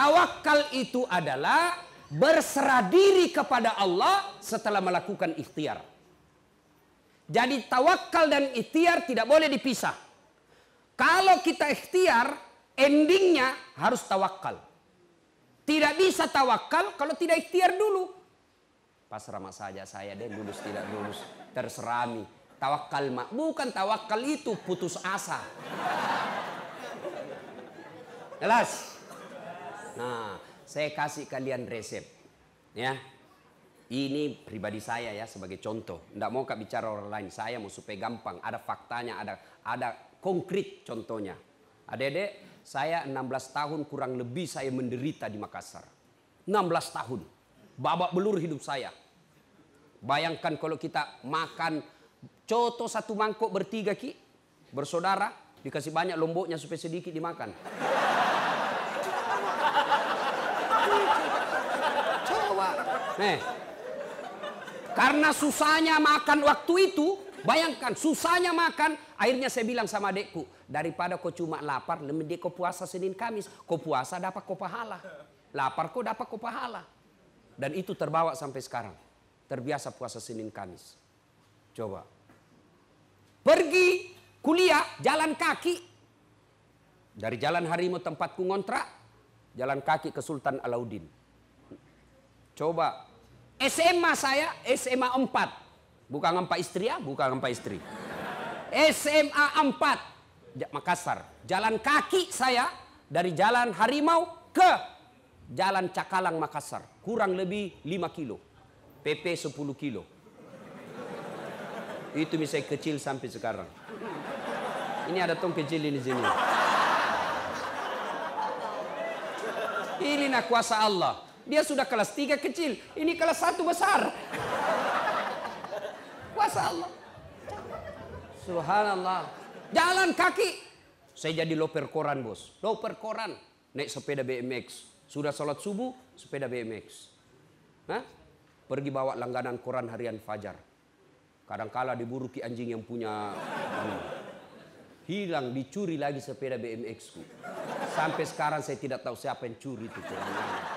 Tawakal itu adalah berserah diri kepada Allah setelah melakukan ikhtiar. Jadi tawakal dan ikhtiar tidak boleh dipisah. Kalau kita ikhtiar, endingnya harus tawakal. Tidak bisa tawakal kalau tidak ikhtiar dulu. Pasrah saja saya deh lulus tidak lulus terserami. Tawakal mak bukan tawakal itu putus asa. Jelas. Nah, saya kasih kalian resep. Ya. Ini pribadi saya ya sebagai contoh. Tidak mau kak bicara orang lain. Saya mau supaya gampang. Ada faktanya, ada ada konkret contohnya. Adek-adek, saya 16 tahun kurang lebih saya menderita di Makassar. 16 tahun. Babak belur hidup saya. Bayangkan kalau kita makan coto satu mangkok bertiga ki. Bersaudara, dikasih banyak lomboknya supaya sedikit dimakan. Coba. Nih. Karena susahnya makan waktu itu, bayangkan susahnya makan, akhirnya saya bilang sama adekku, daripada kau cuma lapar, lebih kau puasa Senin Kamis, kau puasa dapat kau pahala. Lapar kau dapat kau pahala. Dan itu terbawa sampai sekarang. Terbiasa puasa Senin Kamis. Coba. Pergi kuliah jalan kaki. Dari jalan harimau tempatku ngontrak Jalan kaki ke Sultan Alauddin. Coba. SMA saya, SMA 4. Bukan empat istri ya, bukan empat istri. SMA 4. Makassar. Jalan kaki saya dari Jalan Harimau ke Jalan Cakalang Makassar. Kurang lebih 5 kilo. PP 10 kilo. Itu misalnya kecil sampai sekarang. Ini ada tong kecil ini sini. Ini nak kuasa Allah. Dia sudah kelas tiga kecil, ini kelas satu besar. Kuasa Allah. Subhanallah. Jalan kaki. Saya jadi loper koran, Bos. Loper koran. Naik sepeda BMX. Sudah sholat subuh, sepeda BMX. Hah? Pergi bawa langganan koran harian Fajar. Kadangkala diburu ki anjing yang punya. Hmm hilang dicuri lagi sepeda BMX ku. Sampai sekarang saya tidak tahu siapa yang curi itu celananya.